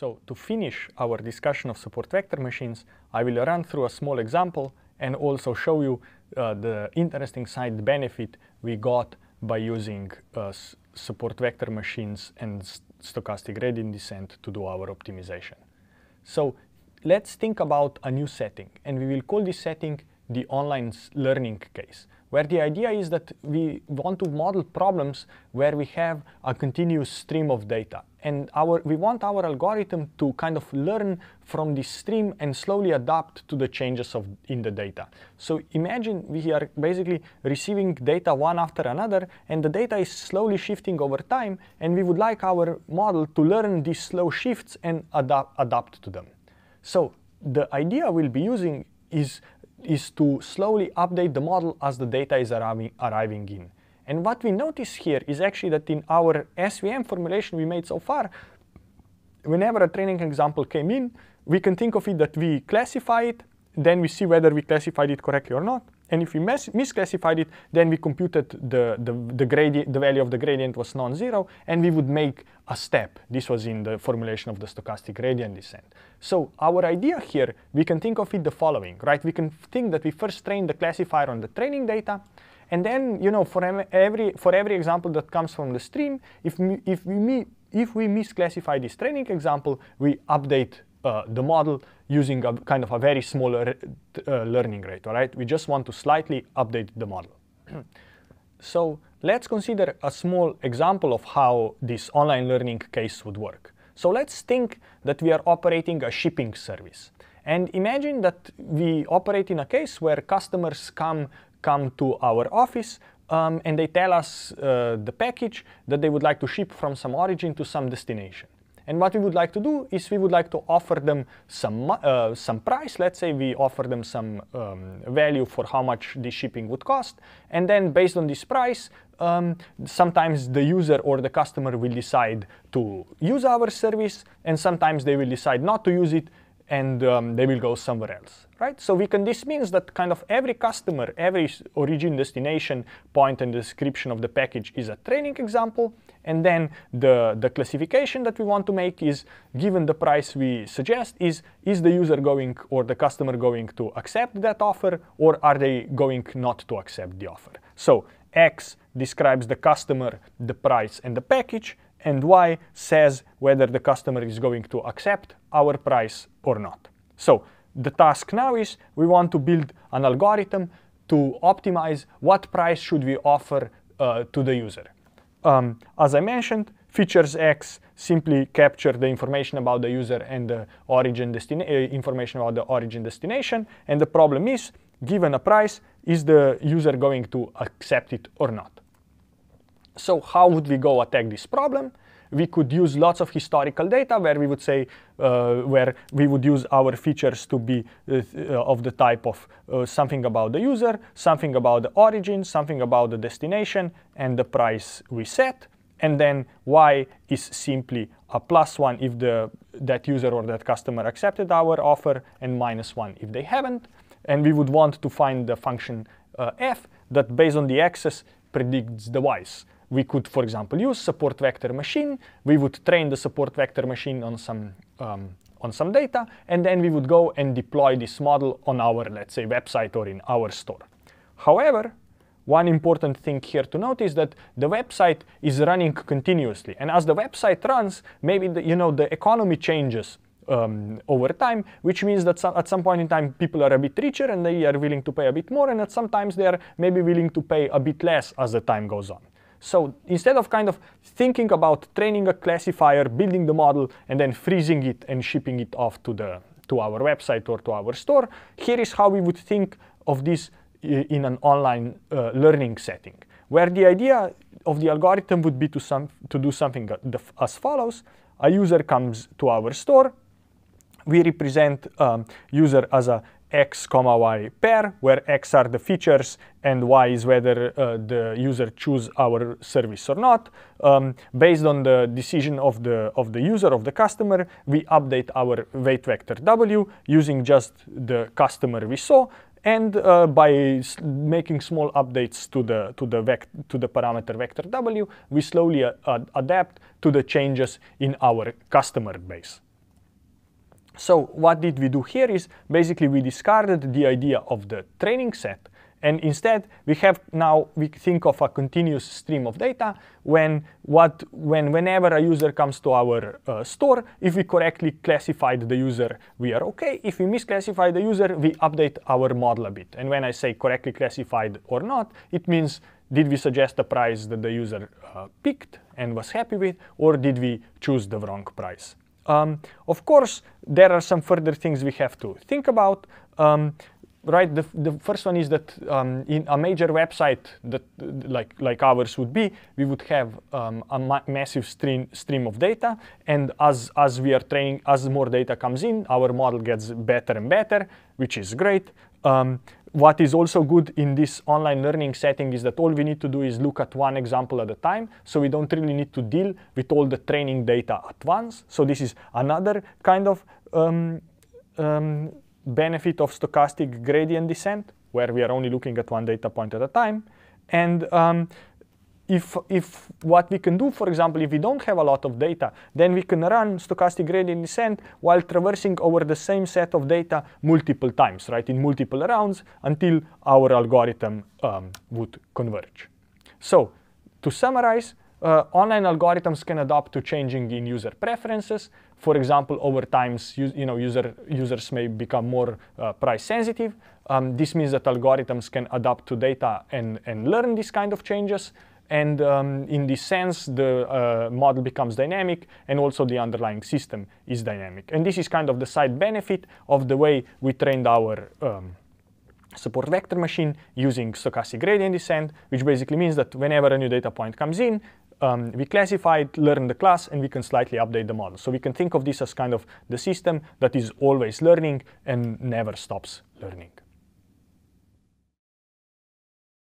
So to finish our discussion of support vector machines, I will run through a small example and also show you uh, the interesting side benefit we got by using uh, support vector machines and st stochastic gradient descent to do our optimization. So let's think about a new setting and we will call this setting the online learning case, where the idea is that we want to model problems where we have a continuous stream of data. And our, we want our algorithm to kind of learn from this stream and slowly adapt to the changes of, in the data. So imagine we are basically receiving data one after another, and the data is slowly shifting over time, and we would like our model to learn these slow shifts and adapt, adapt to them. So the idea we'll be using is is to slowly update the model as the data is arriving, arriving in. And what we notice here is actually that in our SVM formulation we made so far, whenever a training example came in, we can think of it that we classify it, then we see whether we classified it correctly or not. And if we misclassified it, then we computed the, the, the, gradient, the value of the gradient was non-zero, and we would make a step. This was in the formulation of the stochastic gradient descent. So our idea here, we can think of it the following, right? We can think that we first train the classifier on the training data, and then, you know, for every, for every example that comes from the stream, if, if, we, if we misclassify this training example, we update uh, the model using a kind of a very small uh, learning rate, all right? We just want to slightly update the model. so let's consider a small example of how this online learning case would work. So let's think that we are operating a shipping service. And imagine that we operate in a case where customers come, come to our office um, and they tell us uh, the package that they would like to ship from some origin to some destination. And what we would like to do is we would like to offer them some, uh, some price. Let's say we offer them some um, value for how much the shipping would cost. And then based on this price, um, sometimes the user or the customer will decide to use our service and sometimes they will decide not to use it and um, they will go somewhere else, right? So we can, this means that kind of every customer, every origin destination point and description of the package is a training example. And then the, the classification that we want to make is, given the price we suggest, is, is the user going or the customer going to accept that offer or are they going not to accept the offer? So X describes the customer, the price and the package and y says whether the customer is going to accept our price or not. So the task now is we want to build an algorithm to optimize what price should we offer uh, to the user. Um, as I mentioned, features X simply capture the information about the user and the origin destination uh, information about the origin destination. And the problem is, given a price, is the user going to accept it or not? So how would we go attack this problem? We could use lots of historical data where we would say, uh, where we would use our features to be uh, uh of the type of uh, something about the user, something about the origin, something about the destination, and the price we set. And then y is simply a plus one if the, that user or that customer accepted our offer, and minus one if they haven't. And we would want to find the function uh, f that based on the x's predicts the y's we could, for example, use support vector machine. We would train the support vector machine on some, um, on some data, and then we would go and deploy this model on our, let's say, website or in our store. However, one important thing here to note is that the website is running continuously. And as the website runs, maybe the, you know the economy changes um, over time, which means that so at some point in time people are a bit richer and they are willing to pay a bit more, and at sometimes they are maybe willing to pay a bit less as the time goes on. So instead of kind of thinking about training a classifier, building the model, and then freezing it and shipping it off to, the, to our website or to our store, here is how we would think of this in an online uh, learning setting, where the idea of the algorithm would be to, some, to do something as follows. A user comes to our store, we represent um, user as a x comma y pair, where x are the features and y is whether uh, the user choose our service or not. Um, based on the decision of the, of the user, of the customer, we update our weight vector w using just the customer we saw and uh, by making small updates to the, to, the to the parameter vector w, we slowly uh, adapt to the changes in our customer base. So what did we do here is basically we discarded the idea of the training set and instead we have now we think of a continuous stream of data when what when whenever a user comes to our uh, store if we correctly classified the user we are okay if we misclassify the user we update our model a bit and when I say correctly classified or not it means did we suggest a price that the user uh, picked and was happy with or did we choose the wrong price. Um, of course, there are some further things we have to think about. Um, right? The, the first one is that um, in a major website that like like ours would be, we would have um, a ma massive stream stream of data, and as as we are training, as more data comes in, our model gets better and better, which is great. Um, what is also good in this online learning setting is that all we need to do is look at one example at a time, so we don't really need to deal with all the training data at once. So this is another kind of um, um, benefit of stochastic gradient descent, where we are only looking at one data point at a time. And um, if, if what we can do, for example, if we don't have a lot of data, then we can run stochastic gradient descent while traversing over the same set of data multiple times, right, in multiple rounds until our algorithm um, would converge. So to summarize, uh, online algorithms can adapt to changing in user preferences. For example, over time, you know, user, users may become more uh, price sensitive. Um, this means that algorithms can adapt to data and, and learn these kind of changes. And um, in this sense, the uh, model becomes dynamic and also the underlying system is dynamic. And this is kind of the side benefit of the way we trained our um, support vector machine using stochastic gradient descent, which basically means that whenever a new data point comes in, um, we classified, learn the class, and we can slightly update the model. So we can think of this as kind of the system that is always learning and never stops learning.